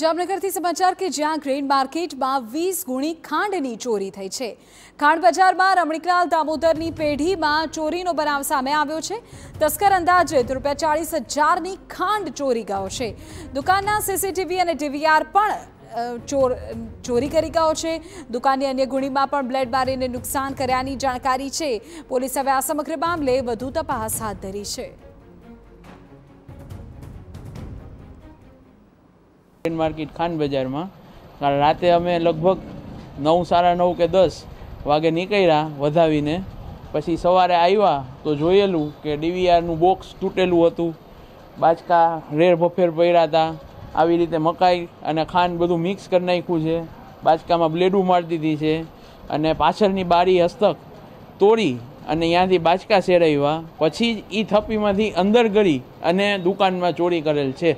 જામનગરથી સમાચાર કે જ્યાં ગ્રેન માર્કેટમાં વીસ ગુણી ખાંડની ચોરી થઈ છે ખાંડ બજારમાં રમણીકલાલ દામોદરની પેઢીમાં ચોરીનો બનાવ સામે આવ્યો છે તસ્કર અંદાજે રૂપિયા ચાળીસ હજારની ખાંડ ચોરી ગયો છે દુકાનના સીસીટીવી અને ડીવીઆર પણ ચોર ચોરી કરી ગયો છે દુકાનની અન્ય ગુણીમાં પણ બ્લેડ મારીને નુકસાન કર્યાની જાણકારી છે પોલીસ હવે આ સમગ્ર મામલે વધુ તપાસ હાથ ધરી છે ટ્રેન માર્કેટ ખાન બજારમાં કારણ રાતે અમે લગભગ નવ સાડા નવ કે દસ વાગે નીકળ્યા વધાવીને પછી સવારે આવ્યા તો જોયેલું કે ડીવીઆરનું બોક્સ તૂટેલું હતું બાચકા રેર ભફેર પડ્યા હતા આવી રીતે મકાઈ અને ખાંડ બધું મિક્સ કરી નાખ્યું છે બાચકામાં બ્લેડું મારી દીધી છે અને પાછળની બારી હસ્તક તોડી અને ત્યાંથી બાચકા સેડાવ્યા પછી જ એ થપ્પીમાંથી અંદર ગળી અને દુકાનમાં ચોરી કરેલ છે